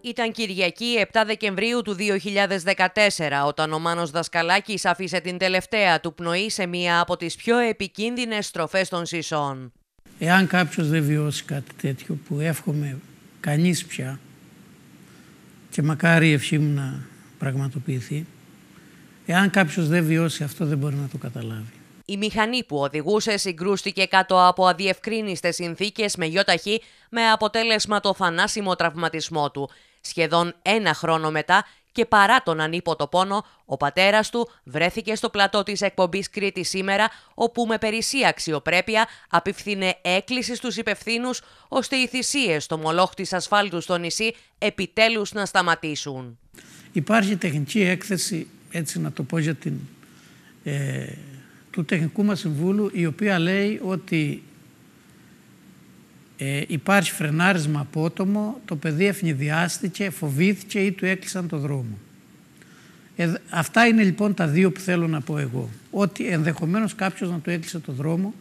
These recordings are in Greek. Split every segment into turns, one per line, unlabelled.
Ήταν Κυριακή 7 Δεκεμβρίου του 2014 όταν ο Μάνος Δασκαλάκης άφησε την τελευταία του πνοή σε μία από τις πιο επικίνδυνες στροφές των σεισών
Εάν κάποιος δεν βιώσει κάτι τέτοιο που εύχομαι κανείς πια και μακάρι η ευχή μου να πραγματοποιηθεί, εάν κάποιος δεν βιώσει αυτό δεν μπορεί να το καταλάβει.
Η μηχανή που οδηγούσε συγκρούστηκε κάτω από αδιευκρίνηστε συνθήκες με γιοταχή με αποτέλεσμα το θανάσιμο τραυματισμό του. Σχεδόν ένα χρόνο μετά και παρά τον ανίποτο πόνο, ο πατέρας του βρέθηκε στο πλατό της εκπομπής Κρήτη σήμερα, όπου με περισσή αξιοπρέπεια απευθύνε έκκληση στους υπευθύνους, ώστε οι θυσίες στο μολόχτη ασφάλτου στο νησί επιτέλους να σταματήσουν.
Υπάρχει τεχνική έκθεση, έτσι να το πω για την ε, του τεχνικού μας συμβούλου η οποία λέει ότι ε, υπάρχει φρενάρισμα απότομο, το παιδί ευνηδιάστηκε, φοβήθηκε ή του έκλεισαν το δρόμο. Ε, αυτά είναι λοιπόν τα δύο που θέλω να πω εγώ. Ότι ενδεχομένως κάποιος να του έκλεισε το δρόμο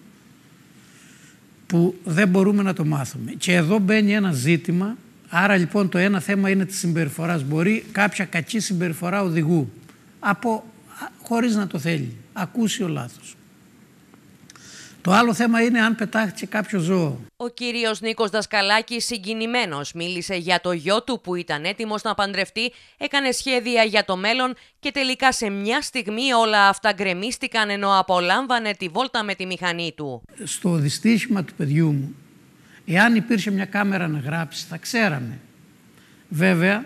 που δεν μπορούμε να το μάθουμε. Και εδώ μπαίνει ένα ζήτημα, άρα λοιπόν το ένα θέμα είναι της συμπεριφοράς. Μπορεί κάποια κακή συμπεριφορά οδηγού από χωρίς να το θέλει. Ακούσει ο λάθος. Το άλλο θέμα είναι αν πετάχτηκε κάποιο ζώο.
Ο κύριος Νίκος Δασκαλάκης, συγκινημένος, μίλησε για το γιο του που ήταν έτοιμος να παντρευτεί, έκανε σχέδια για το μέλλον και τελικά σε μια στιγμή όλα αυτά γκρεμίστηκαν ενώ απολάμβανε τη βόλτα με τη μηχανή του.
Στο δυστύχημα του παιδιού μου, εάν υπήρχε μια κάμερα να γράψει, θα ξέραμε. Βέβαια,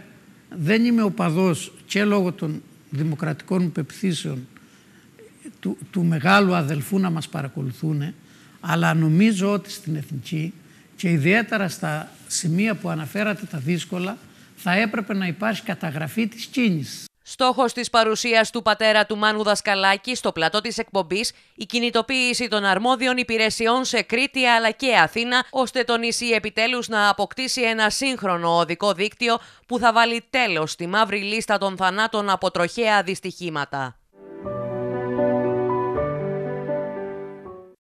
δεν είμαι οπαδός και λόγω των δημοκρατικών πεπθήσεων του, του μεγάλου αδελφού να μας παρακολουθούν, αλλά νομίζω ότι στην Εθνική και ιδιαίτερα στα σημεία που αναφέρατε τα δύσκολα, θα έπρεπε να υπάρχει καταγραφή της κίνησης.
Στόχος της παρουσίας του πατέρα του Μάνου Δασκαλάκη στο πλατό της εκπομπής, η κινητοποίηση των αρμόδιων υπηρεσιών σε Κρήτη αλλά και Αθήνα, ώστε το νησί επιτέλους να αποκτήσει ένα σύγχρονο οδικό δίκτυο που θα βάλει τέλος στη μαύρη λίστα των θανάτων από τροχαία δυστυχήματα.